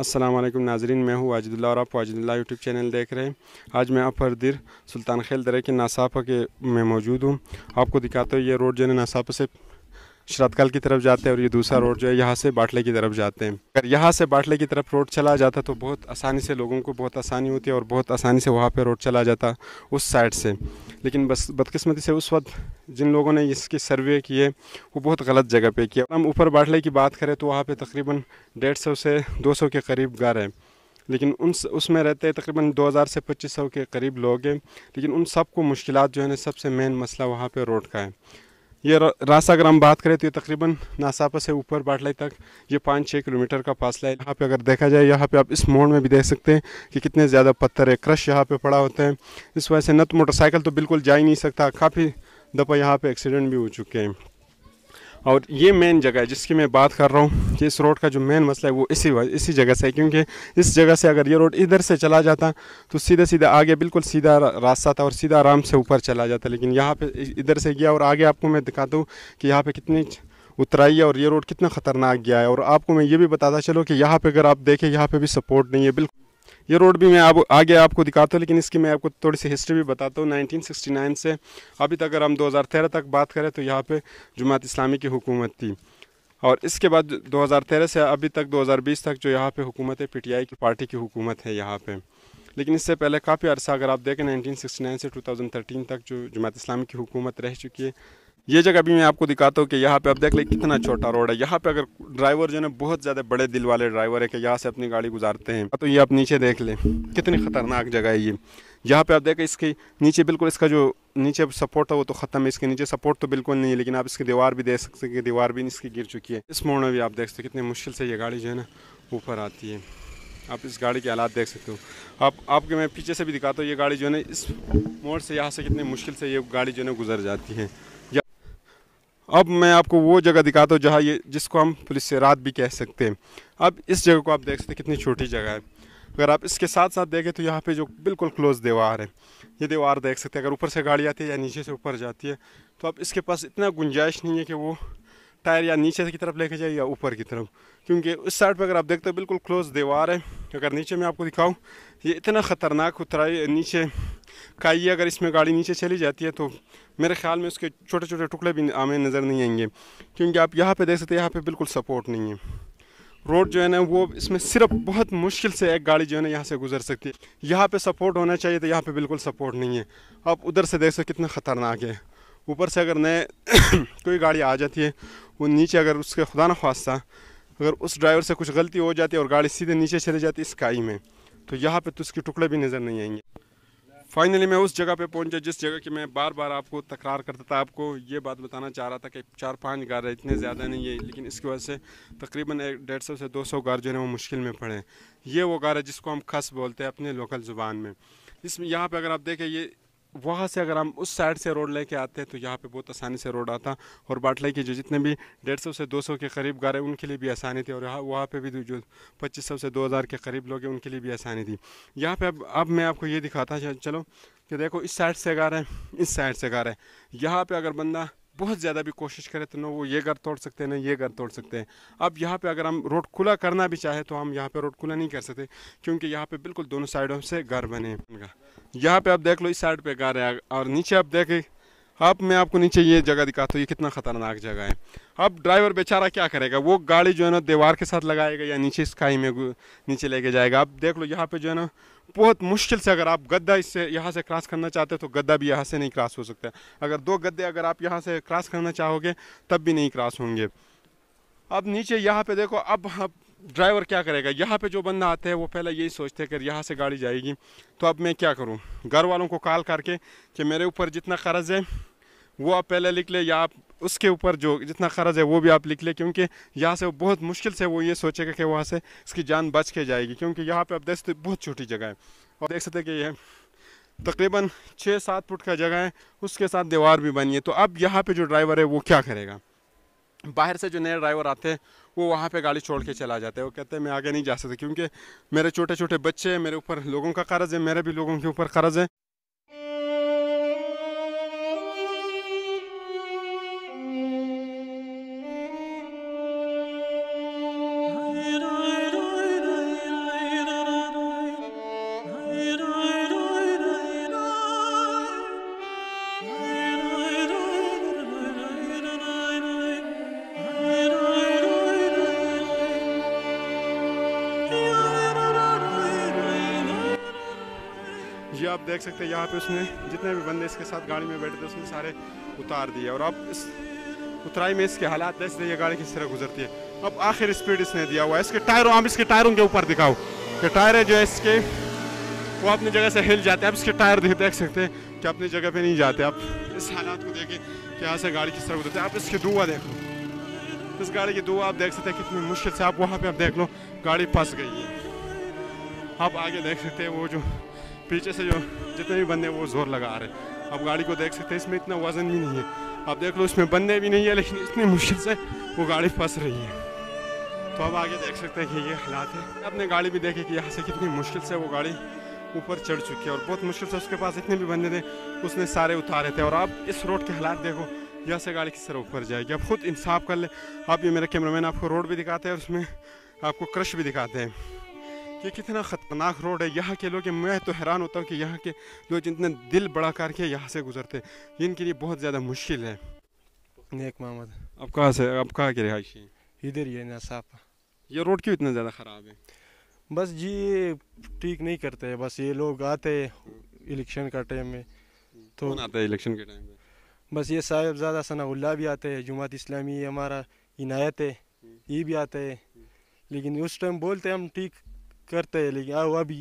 असलम नाजरीन मैं हूँ वाजिदुल्ला और आप वाजिदुल्ला यूट्यूब चैनल देख रहे हैं आज मैं आप हरदिर सुल्तान खेल दरे के नासाफा के में मौजूद हूँ आपको दिखाता हूँ ये रोड जो है नासापा से श्रद्धगल की तरफ जाते हैं और ये दूसरा रोड जो है यहाँ से बाटले की तरफ जाते हैं अगर यहाँ से बाटले की तरफ रोड चला जाता तो बहुत आसानी से लोगों को बहुत आसानी होती है और बहुत आसानी से वहाँ पर रोड चला जाता उस साइड से लेकिन बस बदकिस्मती से उस वक्त जिन लोगों ने इसके सर्वे किए वो बहुत गलत जगह पे किया हम ऊपर बाटले की बात करें तो वहाँ पर तकरीबन डेढ़ सौ से दो सौ के करीब घर हैं लेकिन उन उसमें रहते हैं तकरीबन 2000 से 2500 के करीब लोग हैं लेकिन उन सबको मुश्किल जो है ना सबसे मेन मसला वहाँ पर रोड का है ये रास्ता अगर हम बात करें तो ये तकरीबन नासापा से ऊपर बाटलाई तक ये पाँच छः किलोमीटर का फासला है यहाँ पे अगर देखा जाए यहाँ पे आप इस मोड़ में भी देख सकते हैं कि कितने ज़्यादा पत्थर है क्रश यहाँ पे पड़ा होता है इस वजह से न तो मोटरसाइकिल तो बिल्कुल जा ही नहीं सकता काफ़ी दफ़ा यहाँ पे एक्सीडेंट भी हो चुके हैं और ये मेन जगह है जिसकी मैं बात कर रहा हूँ कि इस रोड का जो मेन मसला है वो इसी इसी जगह से है क्योंकि इस जगह से अगर ये रोड इधर से चला जाता तो सीधे सीधा आगे बिल्कुल सीधा रास्ता था और सीधा आराम से ऊपर चला जाता लेकिन यहाँ पे इधर से गया और आगे आपको मैं दिखाता हूँ कि यहाँ पे कितनी उतराई है और ये रोड कितना ख़तरनाक गया है और आपको मैं ये भी बताता चलो कि यहाँ पर अगर आप देखें यहाँ पर भी सपोर्ट नहीं है बिल्कुल ये रोड भी मैं आप आगे आपको दिखाता हूँ लेकिन इसकी मैं आपको थोड़ी सी हिस्ट्री भी बताता हूँ 1969 से अभी तक अगर हम 2013 तक बात करें तो यहाँ पे जुमात इस्लामी की हुकूमत थी और इसके बाद 2013 से अभी तक 2020 तक जो यहाँ पे हुकूमत है पीटीआई की पार्टी की हुकूमत है यहाँ पे लेकिन इससे पहले काफ़ी अर्सा अगर आप देखें नाइनटीन से टू तक जो जमात इस्लामी की हुकूमत रह चुकी है ये जगह भी मैं आपको दिखाता हूँ कि यहाँ पे आप देख ले कितना छोटा रोड है यहाँ पे अगर ड्राइवर जो है बहुत ज़्यादा बड़े दिल वाले ड्राइवर है कि यहाँ से अपनी गाड़ी गुजारते हैं तो ये आप नीचे देख लें कितनी ख़तरनाक जगह है ये यहाँ पे आप देखें इसके नीचे बिल्कुल इसका जो नीचे सपोर्ट है वो तो ख़त्म है इसके नीचे सपोर्ट तो बिल्कुल नहीं है लेकिन आप इसकी दीवार भी देख सकते हैं कि दीवार भी इसकी गिर चुकी है इस मोड़ में भी आप देख सकते कितनी मुश्किल से ये गाड़ी जो है ना ऊपर आती है आप इस गाड़ी के हालात देख सकते हो आप आपके मैं पीछे से भी दिखाता हूँ ये गाड़ी जो है ना इस मोड़ से यहाँ से कितनी मुश्किल से ये गाड़ी जो है ना गुजर जाती है अब मैं आपको वो जगह दिखाता हूँ जहाँ ये जिसको हम पुलिस से रात भी कह सकते हैं अब इस जगह को आप देख सकते हैं कितनी छोटी जगह है अगर आप इसके साथ साथ देखें तो यहाँ पे जो बिल्कुल क्लोज दीवार है ये दीवार देख सकते हैं अगर ऊपर से गाड़ी आती है या नीचे से ऊपर जाती है तो अब इसके पास इतना गुंजाइश नहीं है कि वो टायर या नीचे की तरफ लेके जाए या ऊपर की तरफ क्योंकि उस साइड पर अगर आप देखते हो बिल्कुल क्लोज दीवार है अगर नीचे मैं आपको दिखाऊँ ये इतना ख़तरनाक उतराई नीचे काई अगर इसमें गाड़ी नीचे चली जाती है तो मेरे ख्याल में उसके छोटे छोटे टुकड़े भी हमें नज़र नहीं आएंगे क्योंकि आप यहाँ पे देख सकते हैं यहाँ पे बिल्कुल सपोर्ट नहीं है रोड जो है ना वो इसमें सिर्फ बहुत मुश्किल से एक गाड़ी जो है ना यहाँ से गुजर सकती है यहाँ पे सपोर्ट होना चाहिए तो यहाँ पे बिल्कुल सपोर्ट नहीं है आप उधर से देख सकते कितना ख़तरनाक है ऊपर से अगर नए कोई गाड़ी आ जाती है वो नीचे अगर उसके खुदा न खास्ता अगर उस ड्राइवर से कुछ गलती हो जाती है और गाड़ी सीधे नीचे चली जाती है स्काई में तो यहाँ पर तो उसके टुकड़े भी नज़र नहीं आएंगे फाइनली मैं उस जगह पे पहुंचा जिस जगह की मैं बार बार आपको तकरार करता था आपको ये बात बताना चाह रहा था कि चार पाँच गार इतने ज़्यादा नहीं है लेकिन इसकी वजह से तकरीबन डेढ़ सौ से दो सौ गार जो है वो मुश्किल में पड़े ये वो गार है जिसको हम खस बोलते हैं अपने लोकल ज़ुबान में इसमें यहाँ पर अगर आप देखें ये वहाँ से अगर हम उस साइड से रोड लेके आते हैं तो यहाँ पे बहुत आसानी से रोड आता और बाटले के जो जितने भी डेढ़ सौ से दो सौ के करीब गारे उनके लिए भी आसानी थी और यहाँ वहाँ पे भी जो पच्चीस सौ से दो हज़ार के करीब लोग हैं उनके लिए भी आसानी थी यहाँ पे अब अब मैं आपको ये दिखाता चलो कि देखो इस साइड से गारे इस साइड से गारे यहाँ पर अगर बंदा बहुत ज़्यादा भी कोशिश करें तो ना वो ये घर तोड़ सकते हैं ना ये घर तोड़ सकते हैं अब यहाँ पे अगर हम रोड खुला करना भी चाहें तो हम यहाँ पे रोड खुला नहीं कर सकते क्योंकि यहाँ पे बिल्कुल दोनों साइडों से घर बने हैं यहाँ पे आप देख लो इस साइड पे घर है और नीचे आप देखें अब मैं आपको नीचे ये जगह दिखाता हूँ ये कितना खतरनाक जगह है अब ड्राइवर बेचारा क्या करेगा वो गाड़ी जो है ना दीवार के साथ लगाएगा या नीचे स्काई में नीचे लेके जाएगा अब देख लो यहाँ पे जो है ना बहुत मुश्किल से अगर आप गद्दा इससे यहाँ से क्रॉस करना चाहते हो तो गद्दा भी यहाँ से नहीं क्रॉस हो सकता अगर दो गद्दे अगर आप यहाँ से क्रॉस करना चाहोगे तब भी नहीं क्रॉस होंगे अब नीचे यहाँ पे देखो अब, अब ड्राइवर क्या करेगा यहाँ पे जो बंदा आता है वो पहले यही सोचते हैं कि यहाँ से गाड़ी जाएगी तो अब मैं क्या करूँ घर वालों को कॉल करके कि मेरे ऊपर जितना कर्ज़ है वो आप पहले लिख लें या आप उसके ऊपर जो जितना कर्ज है वो भी आप लिख लें क्योंकि यहाँ से बहुत मुश्किल से वो ये सोचेगा कि वहाँ से इसकी जान बच के जाएगी क्योंकि यहाँ पर आप देख बहुत छोटी जगह है और देख सकते हैं कि यह तकरीबन छः सात फुट का जगह है उसके साथ दीवार भी बनी है तो अब यहाँ पर जो ड्राइवर है वो क्या करेगा बाहर से जो नए ड्राइवर आते हैं वो वहाँ पे गाड़ी छोड़ के चला जाते हैं वो कहते हैं मैं आगे नहीं जा सकता क्योंकि मेरे छोटे छोटे बच्चे हैं मेरे ऊपर लोगों का कर्ज़ है मेरे भी लोगों के ऊपर कर्ज़ है देख सकते हैं यहाँ पे उसने जितने भी बंदे इसके साथ गाड़ी में बैठे थे उसने सारे उतार दिए और अब इस उतराई में इसके हालात देख सकते गाड़ी किस तरह गुजरती है अब आखिर स्पीड इसने दिया हुआ है इसके टायरों आप इसके टायरों के ऊपर दिखाओ कि टायर जो है इसके वो अपनी जगह से हिल जाते हैं अब इसके टायर देख सकते हैं कि अपनी जगह पर नहीं जाते आप इस हालात को देखें कि यहाँ से गाड़ी किस तरह गुजरती है आप इसकी दुआ देखो इस गाड़ी की दुआ आप देख सकते हैं कितनी मुश्किल से आप वहाँ पे आप देख लो गाड़ी फंस गई है आप आगे देख सकते हैं वो जो पीछे से जो जितने भी बंदे वो जोर लगा रहे हैं आप गाड़ी को देख सकते हैं इसमें इतना वजन भी नहीं है आप देख लो इसमें बंदे भी नहीं है लेकिन इतनी मुश्किल से वो गाड़ी फंस रही है तो अब आगे देख सकते हैं कि ये हालात है आपने गाड़ी भी देखी कि यहाँ से कितनी मुश्किल से वो गाड़ी ऊपर चढ़ चुकी है और बहुत मुश्किल से उसके पास इतने भी बंदे थे उसने सारे उतारे थे और आप इस रोड के हालात देखो यहाँ से गाड़ी किस तरह ऊपर जाएगी अब खुद इंसाफ कर ले आप ये मेरा कैमरामैन आपको रोड भी दिखाते हैं और उसमें आपको क्रश भी दिखाते हैं ये कितना ख़तरनाक रोड है यहाँ के लोग मैं तो हैरान होता हूँ कि यहाँ के लोग जितना दिल बड़ा करके यहाँ से गुजरते इनके लिए बहुत ज़्यादा मुश्किल है नेक मोहम्मद अब कहाँ से अब कहाँ के रिहायशी इधर ही है ना ये रोड क्यों इतना ज़्यादा ख़राब है बस जी ये ठीक नहीं करते हैं बस ये लोग आते इलेक्शन का टाइम में तो आता है इलेक्शन के टाइम में बस ये साहेबजादा सनाउल्ला भी आते हैं जुमात इस्लामी हमारा इनायत है ये भी आते हैं लेकिन उस टाइम बोलते हैं हम ठीक करते हैं लेकिन अब अभी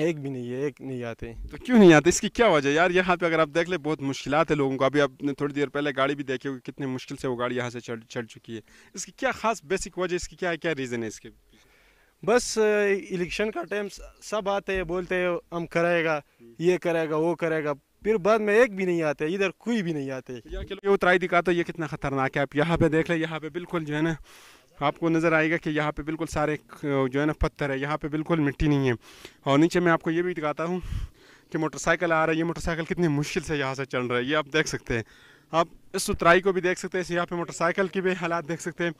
एक भी नहीं है एक नहीं आते तो क्यों नहीं आते इसकी क्या वजह यार यहाँ पे अगर आप देख ले बहुत मुश्किल है लोगों को अभी आपने थोड़ी देर पहले गाड़ी भी देखी होगी कितनी मुश्किल से वो गाड़ी यहाँ से चढ़ चढ़ चुकी है इसकी क्या खास बेसिक वजह इसकी क्या है क्या रीज़न है इसके बस इलेक्शन का टाइम सब आते हैं बोलते हैं हम कराएगा ये कराएगा वो कराएगा फिर बाद में एक भी नहीं आते इधर कोई भी नहीं आते ये उतराई दिखाता ये कितना खतरनाक है आप यहाँ पे देख ले यहाँ पे बिल्कुल जो है ना आपको नज़र आएगा कि यहाँ पे बिल्कुल सारे जो है ना पत्थर है यहाँ पे बिल्कुल मिट्टी नहीं है और नीचे मैं आपको ये भी दिखाता हूँ कि मोटरसाइकिल आ रहा है ये मोटरसाइकिल कितनी मुश्किल से यहाँ से चल रहा है ये आप देख सकते हैं आप इस उतराई को भी देख सकते हैं इस यहाँ पे मोटरसाइकिल की भी हालात देख सकते हैं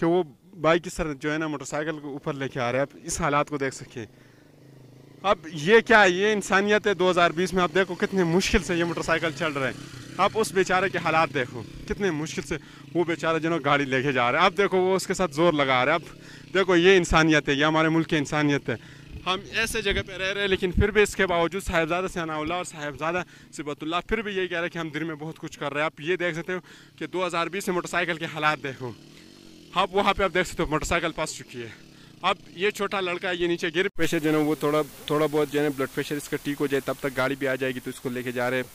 कि वो बाइक सर जो है ना मोटरसाइकिल को ऊपर लेके आ रहा है आप इस हालात को देख सकें अब ये क्या है ये इंसानियत है 2020 में आप देखो कितनी मुश्किल से ये मोटरसाइकिल चल रहा है आप उस बेचारे के हालात देखो कितने मुश्किल से वो बेचारा जिन्हों गाड़ी लेके जा रहे हैं आप देखो वो उसके साथ ज़ोर लगा रहे हैं आप देखो ये इंसानियत है ये हमारे मुल्क की इंसानियत है हम ऐसे जगह पर रह रहे हैं लेकिन फिर भी इसके बावजूद साहेबजादा सनाउल्ला और साहेबजादा सिबतुल्ला फिर भी यही कह रहे हैं कि हम दिन में बहुत कुछ कर रहे हैं आप ये देख सकते हो कि 2020 में मोटरसाइकिल के हालात देखो आप वहाँ पे आप देख सकते हो मोटरसाइकिल फंस चुकी है अब ये छोटा लड़का ये नीचे गिर प्रेशर जो है वो थोड़ा थोड़ा बहुत जो है ब्लड प्रेशर इसका ठीक हो जाए तब तक गाड़ी भी आ जाएगी तो इसको लेके जा रहे हैं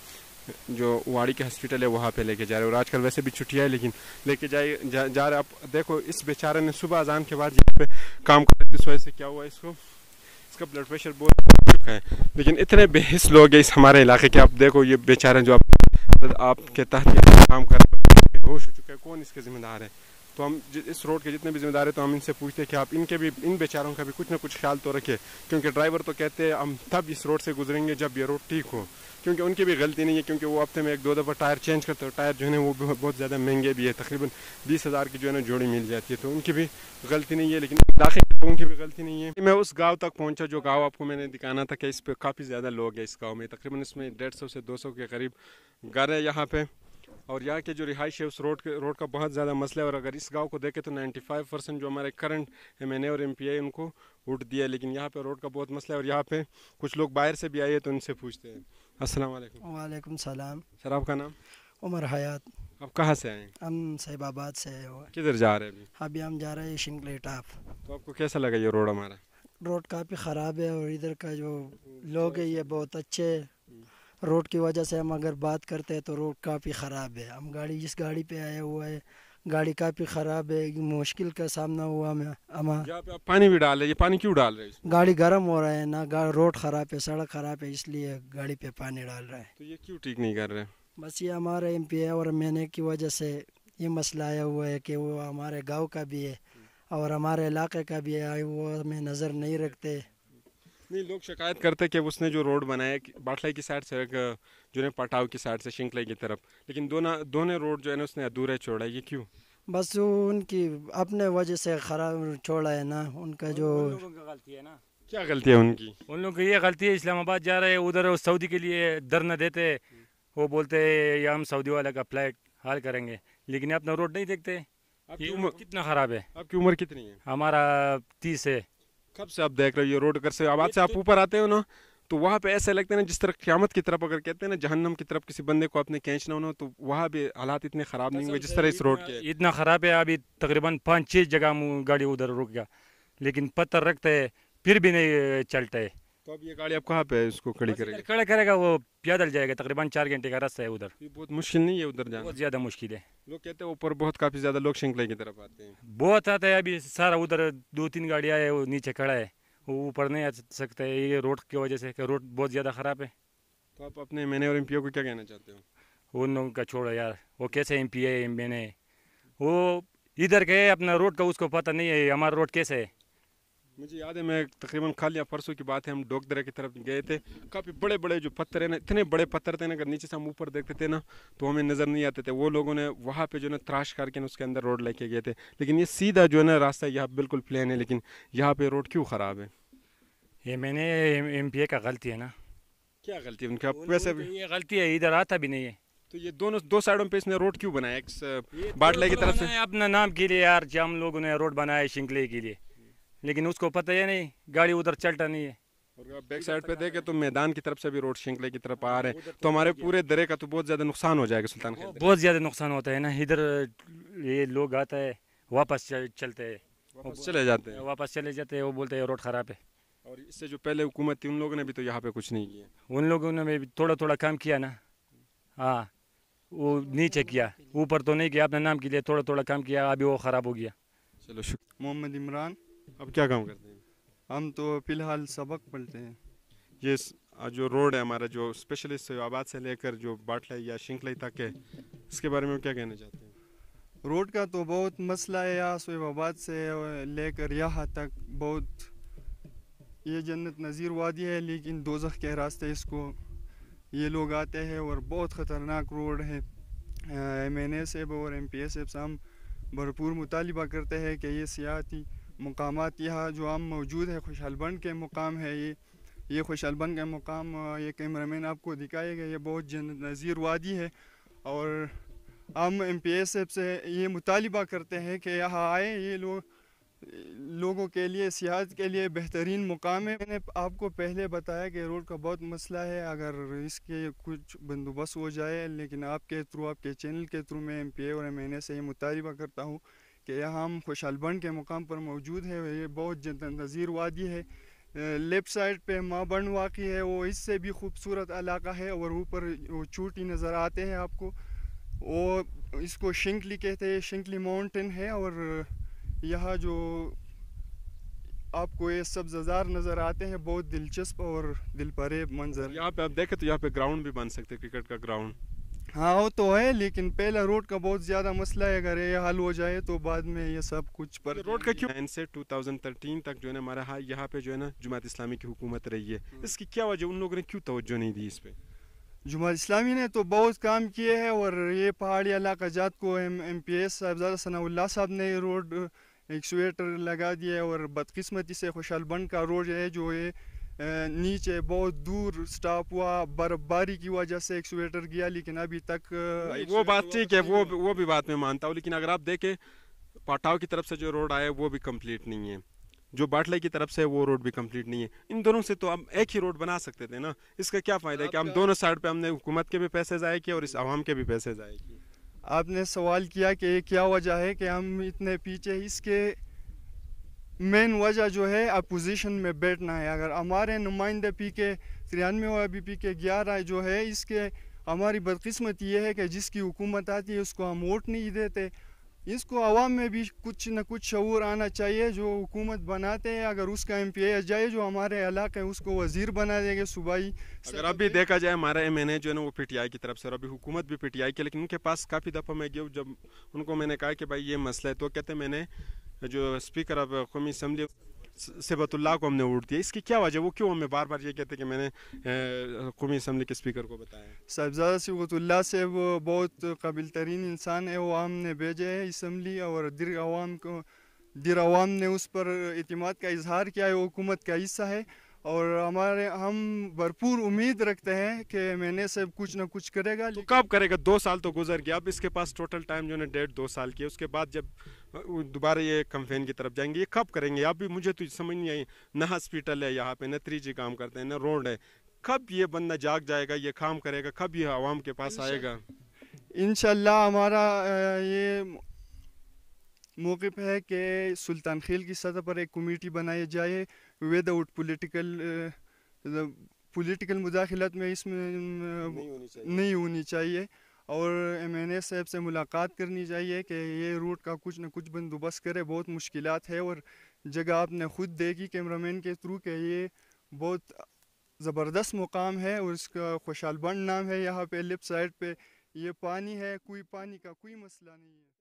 जो वाड़ी के हॉस्पिटल है वहाँ पे लेके जा रहे हैं और आजकल वैसे भी छुट्टियाँ है लेकिन लेके जाए जा, जा रहे आप देखो इस बेचारे ने सुबह अजान के बाद यहाँ पे काम कर इस वजह से क्या हुआ इसको इसका ब्लड प्रेशर बहुत चुका है लेकिन इतने बेहस लोग हैं इस हमारे इलाके के आप देखो ये बेचारे जो आप मतलब आपके तहत काम कर बेहोश हो चुका है कौन इसके ज़िम्मेदार है तो हम इस रोड के जितने भी जिम्मेदार हैं तो हम इनसे पूछते हैं कि आप इनके भी इन बेचारों का भी कुछ ना कुछ ख्याल तो रखें क्योंकि ड्राइवर तो कहते हैं हम तब इस रोड से गुजरेंगे जब ये रोड ठीक हो क्योंकि उनकी भी गलती नहीं है क्योंकि वो हफ्ते में एक दो दफ़ा टायर चेंज करते हो टायर जो है ना वो बहुत ज़्यादा महंगे भी है तकरीबन बीस हज़ार की जो है ना जोड़ी मिल जाती है तो उनकी भी गलती नहीं है लेकिन दाखिल लोगों की भी गलती नहीं है मैं उस गाँव तक पहुँचा जो गाँव आपको मैंने दिखाना था कि इस पर काफ़ी ज़्यादा लोग हैं इस गाँव में तकरीबन इसमें डेढ़ सौ से दो सौ के करीब घर है यहाँ पर और यहाँ के जो रिहाइश है उस रोड के रोड का बहुत ज़्यादा मसला है और अगर इस गांव को देखें तो 95 परसेंट जो हमारे करंट एम एन ए और एम पी आई उनको उठ दिया लेकिन यहाँ पे रोड का बहुत मसला है और यहाँ पे कुछ लोग बाहर से भी आए हैं तो उनसे पूछते हैं वालेकुम सलाम सर आपका नाम उमर हयात आप कहाँ से आए हम सहबाबाद से आए हुए किधर जा रहे हैं अभी हाँ, अभी हम जा रहे हैं शिंगले टाप तो आपको कैसा लगा ये रोड हमारा रोड काफ़ी ख़राब है और इधर का जो अच्छा, लोग है ये अच्छा। बहुत अच्छे रोड की वजह से हम अगर बात करते हैं तो रोड काफ़ी ख़राब है हम गाड़ी जिस गाड़ी पे आए हुए है गाड़ी काफ़ी ख़राब है मुश्किल का सामना हुआ मैं अमा पानी भी डाल रहे ये पानी क्यों डाल रहे हैं गाड़ी गर्म हो रहा है ना रोड ख़राब है सड़क ख़राब है इसलिए गाड़ी पे पानी डाल रहा है तो ये क्यों ठीक नहीं कर रहे बस ये हमारे एम पी है और मैंने की वजह से ये मसला आया हुआ है कि वो हमारे गाँव का भी है और हमारे इलाके का भी है वो हमें नज़र नहीं रखते नहीं लोग शिकायत करते कि उसने जो रोड बनाया बाटलाई की साइड सड़क जो है पटाव की साइड से शिंकले की तरफ लेकिन दोनों दोनों रोड जो है ना उसने अधूरे छोड़ा ये क्यों बस उनकी अपने वजह से खराब छोड़ा है ना उनका जो गलती है ना क्या गलती है उनकी उन लोगों की ये गलती है इस्लामाबाद जा रहे हैं उधर सऊदी के लिए दर न देते वो बोलते हैं ये हम सऊदी वाले का फ्लैट हाल करेंगे लेकिन अपना रोड नहीं देखते उम्र कितना ख़राब है आपकी उम्र कितनी है हमारा तीस है कब से आप देख रहे हो ये रोड कर से आवाज़ से आप तो- ऊपर आते हो ना तो वहाँ पे ऐसा लगता है ना जिस तरह क्यामत की तरफ अगर कहते हैं ना जहन्नम की तरफ किसी बंदे को अपने कैंचना होना तो वहाँ भी हालात इतने ख़राब नहीं हुए जिस तरह इस रोड के इतना ख़राब है अभी तकरीबन पाँच छः जगह गाड़ी उधर रुक गया लेकिन पत्थर रखते है फिर भी नहीं चलता है तो अब ये गाड़ी आप कहाँ पे इसको खड़ी करेगा खड़ा करेगा वो पैदल जाएगा तकरीबन चार घंटे का रास्ता है उधर बहुत मुश्किल नहीं है उधर जाना बहुत ज़्यादा मुश्किल है लोग कहते हैं ऊपर बहुत काफ़ी ज़्यादा लोग शिंगले की तरफ आते हैं बहुत आता है अभी सारा उधर दो तीन गाड़ियाँ है वो नीचे खड़ा है वो ऊपर नहीं आ सकते ये रोड की वजह से रोड बहुत ज़्यादा ख़राब है तो आप अपने एम और एम को क्या कहना चाहते हो उन लोगों का छोड़ो यार वो कैसे एम पी है एम वो इधर गए अपना रोड का उसको पता नहीं है हमारा रोड कैसे है मुझे याद है मैं तकरीबन खाली परसों की बात है हम डोकदरा की तरफ गए थे काफ़ी बड़े बड़े जो पत्थर है ना इतने बड़े पत्थर थे ना अगर नीचे से हम ऊपर देखते थे ना तो हमें नज़र नहीं आते थे वो लोगों ने वहाँ पे जो ना त्राश करके ना उसके अंदर रोड लेके गए थे लेकिन ये सीधा जो है ना रास्ता यहाँ बिल्कुल प्लेन है लेकिन यहाँ पर रोड क्यों ख़राब है ये मैंने एम पी ए का गलती है ना क्या गलती है उनका वैसे ये गलती है इधर आता भी नहीं है तो ये दोनों दो साइडों पे इसने रोड क्यों बनाया एक बाटले की तो तरफ से अपना नाम के लिए यार हम लोगों ने रोड बनाया शिंगले के लिए लेकिन उसको पता ही नहीं गाड़ी उधर चलता नहीं है और बैक साइड पे देखे तो मैदान की तरफ से भी रोड शिंगले की तरफ आ रहे हैं तो हमारे तो पूरे दरे का तो बहुत ज़्यादा नुकसान हो जाएगा सुल्तान खान बहुत ज़्यादा नुकसान होता है ना इधर ये लोग आता है वापस चलते हैं चले जाते हैं वापस चले जाते हैं वो बोलते हैं रोड ख़राब है और इससे जो पहले हुकूमत थी उन लोगों ने भी तो यहाँ पे कुछ नहीं किया उन लोगों ने भी थोड़ा थोड़ा काम किया ना हाँ वो नीचे किया ऊपर तो नहीं किया आपने नाम के लिए थोड़ा थोड़ा काम किया अभी वो ख़राब हो गया चलो शुक्र मोहम्मद इमरान अब क्या काम करते हैं हम तो फ़िलहाल सबक पढ़ते हैं ये जो रोड है हमारा जो स्पेशलिस्ट आबाद से लेकर जो बाटला या शिंकलाई तक है इसके बारे में क्या कहना चाहते हैं रोड का तो बहुत मसला है यहाँ सोबाद से लेकर यहाँ तक बहुत ये जन्नत नज़ीर वादी है लेकिन दोजख के रास्ते इसको ये लोग आते हैं और बहुत ख़तरनाक रोड है एम एन एस एब और एम पी एस एब से हम भरपूर मुतालबा करते हैं कि ये सियाती मकाम यहाँ जो आम मौजूद है खुशहालबंड के मुकाम है ये ये खुशहालबंड के मुकाम ये कैमरा मैन आपको दिखाएगा ये बहुत जन्नत नज़ीर वादी है और हम एम पी एस एब से ये मुतालबा करते हैं कि यहाँ आए ये लोग लोगों के लिए सियाहत के लिए बेहतरीन मुकाम है मैंने आपको पहले बताया कि रोड का बहुत मसला है अगर इसके कुछ बंदोबस्त हो जाए लेकिन आपके थ्रू आपके चैनल के थ्रू मैं एम पी ए और एम एन ए से ये मुतारबा करता हूँ कि यह हम खुशालबंड के मुकाम पर मौजूद है ये बहुत नज़ीर वादी है लेफ़्ट साइड पे माबंड वाक़ है वो इससे भी खूबसूरत इलाका है और ऊपर वो चूटी नज़र आते हैं आपको और इसको शिंकली कहते हैं शिंकली माउंटेन है और यहाँ जो आपको ये सब जजार नज़र आते हैं बहुत दिलचस्प और दिल परे मंजर यहाँ पे आप देखें तो यहाँ पे ग्राउंड भी बन सकते हैं क्रिकेट का ग्राउंड हाँ वो तो है लेकिन पहला रोड का बहुत ज़्यादा मसला है अगर ये हल हो जाए तो बाद में ये सब कुछ पर रोड का क्यों से 2013 तक जो है ना हमारा हाँ यहाँ पे जो है ना जुमात इस्लामी की हुकूमत रही है हम्म। इसकी क्या वजह उन लोगों ने क्यों तोज्जो नहीं दी इस पर जुमात इस्लामी ने तो बहुत काम किए हैं और ये पहाड़ी इलाका जात को M M P S Sahibzada Sanaullah साहब ने रोड एक स्वेटर लगा दिया है और बदकिस्मती से खुशहालबंद का रोड है जो है नीचे बहुत दूर स्टॉप हुआ बर्फबारी की वजह से एक स्वेटर गया लेकिन अभी तक वो बात ठीक तो है वो वो भी बात मैं मानता हूँ लेकिन अगर आप देखें पाटाव की तरफ से जो रोड आया वो भी कम्प्लीट नहीं है जो बाटले की तरफ से वो रोड भी कंप्लीट नहीं है इन दोनों से तो हम एक ही रोड बना सकते थे ना इसका क्या फ़ायदा है कि हम दोनों साइड पे हमने हुकूमत के भी पैसे ज़ाए किए और इस आवाम के भी पैसे जाए किए आपने सवाल किया कि ये क्या वजह है कि हम इतने पीछे इसके मेन वजह जो है अपोजिशन में बैठना है अगर हमारे नुमाइंदे पी के तिरानवे और बी पी के ग्यारह जो है इसके हमारी बदकस्मत ये है कि जिसकी हुकूमत आती है उसको हम वोट नहीं देते इसको आवाम में भी कुछ न कुछ शूर आना चाहिए जो हुकूमत बनाते हैं अगर उसका एम पी ए जाए जो हमारे इलाके हैं उसको वजीर बना देंगे सूबाई अगर अभी देखा जाए हमारा एम एन ए जो है ना वो पी टी आई की तरफ से और अभी हुकूमत भी पी टी आई की लेकिन उनके पास काफ़ी दफ़ा मैं गया जब उनको मैंने कहा कि भाई ये मसला है तो कहते मैंने जो स्पीकर अब कौमी असम्बली सेबतुल्ला को हमने वोट दिया इसकी क्या वजह वो क्यों हमें बार बार ये कहते कि मैंने कौमी असम्बली के स्पीकर को बताया साहबजादा सेबतुल्ला से वो बहुत काबिल तरीन इंसान है वो हमने भेजे है इसम्बली और दिर अवाम को दिर अवाम ने उस पर अतमाद का इजहार किया है वो हुकूमत का हिस्सा है और हमारे हम भरपूर उम्मीद रखते हैं कि मैंने सब कुछ ना कुछ करेगा तो कब करेगा दो साल तो गुजर गया अब इसके पास टोटल टाइम जो है डेढ़ दो साल की उसके बाद जब दोबारा ये कंपेन की तरफ जाएंगे ये कब करेंगे भी मुझे तो समझ नहीं आई ना हॉस्पिटल है यहाँ पे न थ्री जी काम करते हैं ना रोड है कब ये बंदा जाग जाएगा ये काम करेगा कब ये आवाम के पास आएगा इनशाला हमारा ये मौके पर है कि सुल्तान खेल की सतह पर एक कमेटी बनाई जाए आउट पोलिटिकल पोलिटिकल मुदाखलत में इसमें नहीं होनी चाहिए, नहीं होनी चाहिए। और एम एन ए साहब से मुलाकात करनी चाहिए कि ये रूट का कुछ ना कुछ बंदोबस्त करे बहुत मुश्किल है और जगह आपने खुद देखी कैमरामैन के थ्रू कि ये बहुत ज़बरदस्त मुकाम है और इसका खुशहाल बंड नाम है यहाँ पे लेफ्ट साइड पे ये पानी है कोई पानी का कोई मसला नहीं है